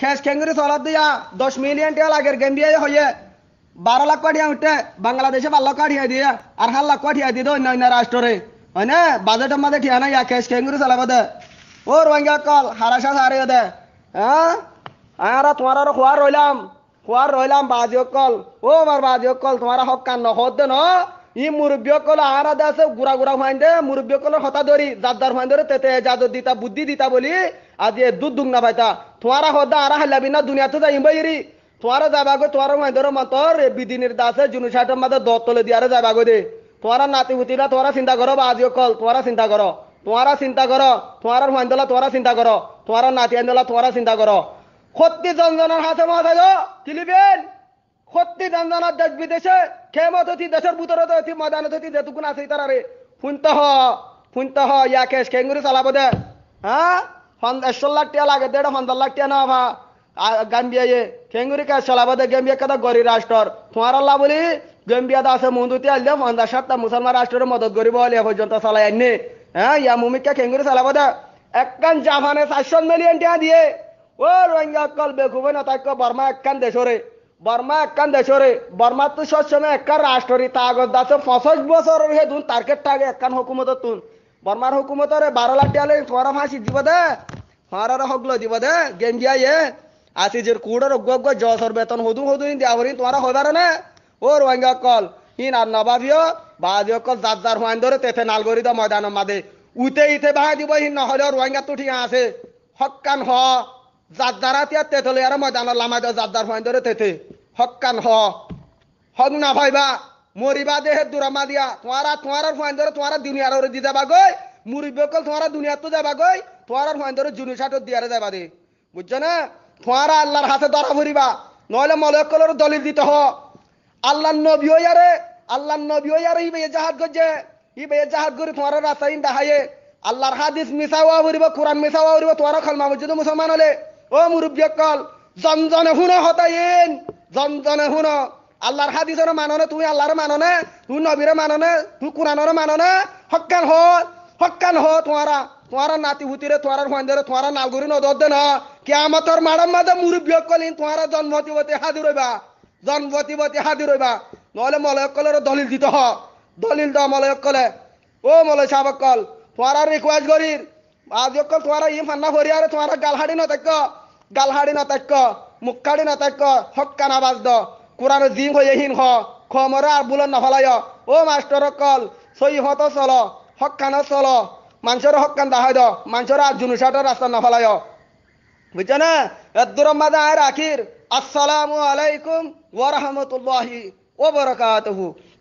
খেস খেঙ্গুরি সলাদ দিয়া দশ মিলিয়ন টিয়া লাগের গেম্বিয়াই হয়ে বারো লাখ কঠিয়া উঠে বাংলাদেশে বারো লাখ কাঠিয়া দিয়ে আর হাল লাখ কাঠিয়া দিয়ে অন্য অন্য রাষ্ট্রে হয় না বাজেটের মাঝে ঠিয়া নাই খেস খেঙ্গুরি চলাব দে ও রোহিঙ্গা কল হারাসা সারিয়ে দে হ্যাঁ আর তোমার আর খোয়ার রইলাম খোয়ার রইলাম বাজিও কল ও আমার বাজিও কল তোমার হক কান্ন হদ দে ন ই মুরব্বীসকল আর আদা আছে গুড়া গুড়া হুয়াইন দে কল হতা ধরি জাদ্দার হুয়াইন ধরে তেতে জাজত দিতা বুদ্ধি দিতা বলি আজি দুধ দুগ না ভাইতা তোমারা হদা আর হালাবি না দুনিয়াতে যাই বাইরি তোমারা যাবা গো তোমার হুয়াইন ধরে মন্তর বিদিনের দাসে জুনু সাইটের মাঝে দত তলে দিয়ারে যাবা গো দে তোমারা নাতি হুতিরা তোমারা চিন্তা করো বা আজিও কল তোমারা চিন্তা করো তোমারা চিন্তা করো তোমার হুয়াইন দলা তোমারা চিন্তা করো তোমার নাতি আইন দলা তোমারা চিন্তা করো সত্যি জনজনের হাতে মাছ গো কিলিবেন হত্তি জানজানার দেশ বিদেশে খেমত হতি দেশের বুতরত হতি ময়দানত হতি যেটুকু আছে তারারে ইয়া কেশ কেঙ্গুরি চালাব দে হ্যাঁ একশো লাখ টিয়া লাগে দেড় পঞ্চাশ লাখ টিয়া না ভা গাম্বিয়ায়ে খেঙ্গুরি কাজ চালাবো দে গাম্বিয়া কথা গরি রাষ্ট্র তোমার আল্লাহ বলি গেম্বিয়া আছে মন্দুতি আল্লে পঞ্চাশ সাতটা মুসলমান রাষ্ট্রের মদত করিব হলে পর্যন্ত চালাই আনি হ্যাঁ ইয়া মুমিকা কেঙ্গুরি চালাব দে একখান জাপানে চারশো মিলিয়ন টিয়া দিয়ে ও রোহিঙ্গা কল বেকুবে না বর্মা একখান দেশরে বর্মা একখান দেশরে বর্মা তো সবসময় একখান রাষ্ট্রী তাগত দাস পঁচাশ বছর হে দুন টার্গেট টাগে একখান হুকুমত তুন বর্মার হুকুমতরে বারো লাখ টিয়ালে তোরা ফাঁসি দিব দে হরার হগলো দিব দে গেম দিয়া ইয়ে আসি যে কুড়ের অগ্গ অগ্গ জসর বেতন হদু হদু দিয়া হরিণ তোমার হইবার না ও রোহিঙ্গা কল হিন আর নবাবিও বাজিও কল যার যার হওয়ান ধরে তেথে নালগরি দ ময়দান মাদে উতে ইতে বাহা দিব হিন নহলে রোহিঙ্গা তো ঠিক আছে হকান হ জাদ্দারা তিয়া তেতলে আর ময়দান লামা দে জাদ্দার ফাইন ধরে তেতে হকান হ হন না ভাইবা মরিবা দেহে দুরামা দিয়া তোমারা তোমার ফাইন ধরে তোমারা দুনিয়ার ওরে দি যাবা গই মুরিবে কল তোমারা দুনিয়ার তো যাবা গই তোমার ফাইন ধরে জুনি সাটো দিয়ারে যাবা দে বুঝছো না তোমারা আল্লাহর হাতে ধরা ভরিবা নইলে মলকলের দলিল দিতে হ আল্লাহর নবীও ইয়ারে আল্লাহর নবীও ইয়ারে ইবে জাহাজ গজে ইবে জাহাজ গরি তোমার রাস্তা ইন দেখায়ে আল্লাহর হাদিস মিসাওয়া ভরিবা কোরআন মিসাওয়া ভরিবা তোমারা খলমা মসজিদ মুসলমান হলে ও মুরব্বিয়কল জনজনে শুনো হতাইন জনজনে শুনো আল্লাহর হাদিসের মাননে তুমি আল্লাহর মাননে তুমি নবীর মাননে তুমি কোরআনের মাননে হকান হ হকান হ তোমারা তোমার নাতি হুতিরে তোমার ফান্দরে তোমার নালগুড়ি নদর দে না কেয়ামতর মারাম মাঝে মুরব্বিয়ক কলিন তোমার জন্মতিবতী হাজির হইবা জন্মতিবতী হাজির রইবা নহলে মলয়কলের দলিল দিতে হ দলিল দ মলয়কলে ও মলয় সাবকল তোমার রিকোয়েস্ট গরির आज कल तुम्हारा ये फन्ना हो रहा है तुम्हारा गलहाड़ी न तक गलहाड़ी न तक मुक्काड़ी न तक हक्का ना बाज दो कुरान जिंग हो यही हो खमरा और बुलंद न फलाय ओ मास्टर कल सही हो तो चलो हक्का न चलो মানুষের হকান দাহাই দ মানুষের আর জুনুসাটার রাস্তা না ফেলায় বুঝছো না এদুর মাদা আর আখির আসসালামু আলাইকুম ওয়া রাহমাতুল্লাহি ওয়া বারাকাতুহু